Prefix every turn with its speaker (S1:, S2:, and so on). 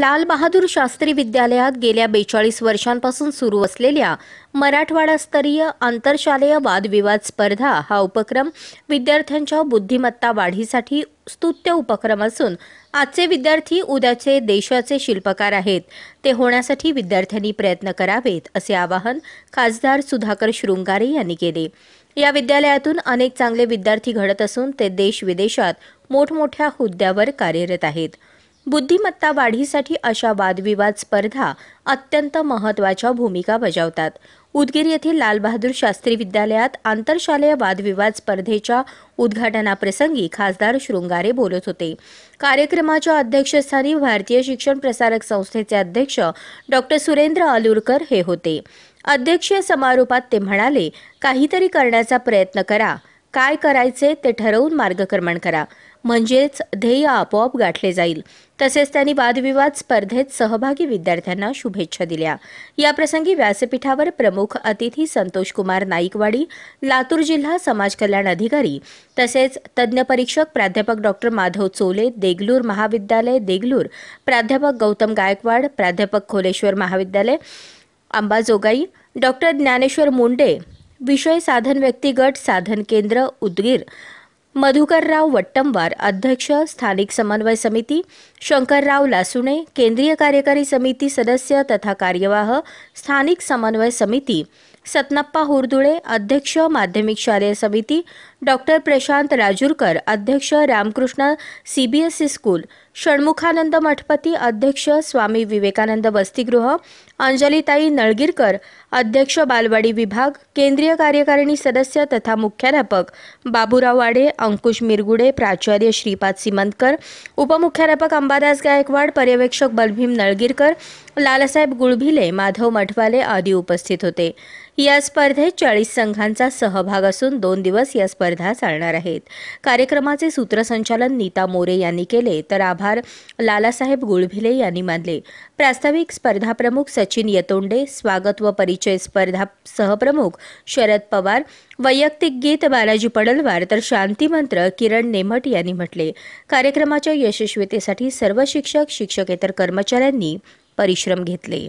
S1: लाल बहादूर शास्त्री विद्यालयात गेल्या बेचाळीस वर्षांपासून सुरू असलेल्या मराठवाडास्तरीय आंतरशालेय वादविवाद स्पर्धा हा उपक्रम विद्यार्थ्यांच्या बुद्धिमत्ता वाढीसाठी स्तुत्य उपक्रम असून आजचे विद्यार्थी उद्याचे देशाचे शिल्पकार आहेत ते होण्यासाठी विद्यार्थ्यांनी प्रयत्न करावेत असे आवाहन खासदार सुधाकर शृंगारे यांनी केले या विद्यालयातून अनेक चांगले विद्यार्थी घडत असून ते देश विदेशात मोठमोठ्या हुद्द्यावर कार्यरत आहेत बुद्धिमत्ता वाढीसाठी अशा वादविवाद स्पर्धा अत्यंत महत्वाच्या भूमिका बजावतात उदगीर येथील लालबहादूर शास्त्री विद्यालयात आंतरशालेय वादविवाद स्पर्धेच्या उद्घाटनाप्रसंगी खासदार शृंगारे बोलत होते कार्यक्रमाच्या अध्यक्षस्थानी भारतीय शिक्षण प्रसारक संस्थेचे अध्यक्ष डॉक्टर सुरेंद्र आलुरकर हे होते अध्यक्षीय समारोपात ते म्हणाले काहीतरी करण्याचा प्रयत्न करा काय करायचे ते ठरवून मार्गक्रमण करा म्हणजेच ध्येय आपोआप गाठले जाईल तसेच त्यांनी वादविवाद स्पर्धेत सहभागी विद्यार्थ्यांना शुभेच्छा दिल्या याप्रसंगी व्यासपीठावर प्रमुख अतिथी संतोष कुमार नाईकवाडी लातूर जिल्हा समाज कल्याण अधिकारी तसेच तज्ञ परीक्षक प्राध्यापक डॉक्टर माधव चोले देगलूर महाविद्यालय देगलूर प्राध्यापक गौतम गायकवाड प्राध्यापक खोलेश्वर महाविद्यालय अंबाजोगाई डॉक्टर ज्ञानेश्वर मुंडे विषय साधन व्यक्तिगट साधन केंद्र उदगीर मधुकरराव वट्टमवार अध्यक्ष स्थानिक समन्वय समिती शंकरराव लासुणे केंद्रीय कार्यकारी समिती सदस्य तथा कार्यवाह स्थानिक समन्वय समिती सतनप्पा हुरदुळे अध्यक्ष माध्यमिक शालेय समिती डॉक्टर प्रशांत राजूरकर अध्यक्ष रामकृष्ण सीबीएसई स्कूल षण्मुखानंद मठपती अध्यक्ष स्वामी विवेकानंद वसतिगृह अंजलिताई नळगीरकर अध्यक्ष बालवाडी विभाग केंद्रीय कार्यकारिणी सदस्य तथा मुख्याध्यापक बाबूराव वाडे अंकुश मिरगुडे प्राचार्य श्रीपाद सिमंतकर उपमुख्याध्यापक अंबादास गायकवाड पर्यवेक्षक बलभीम नळगीरकर लालासाहेब गुळभिले माधव मठवाले आदी उपस्थित होते या स्पर्धेत चाळीस संघांचा सहभाग असून दोन दिवस या स्पर्धा चालणार आहेत कार्यक्रमाचे सूत्रसंचालन नीता मोरे यांनी केले तर आभार लालासाहेब गुळभिले यांनी मानले प्रास्ताविक स्पर्धाप्रमुख सचिन यतोंडे स्वागत व परिचय स्पर्धा सहप्रमुख शरद पवार वैयक्तिक गीत बालाजी पडलवार तर शांती मंत्र किरण नेमट यांनी म्हटले कार्यक्रमाच्या यशस्वीतेसाठी सर्व शिक्षक शिक्षकेतर कर्मचाऱ्यांनी परिश्रम घेतले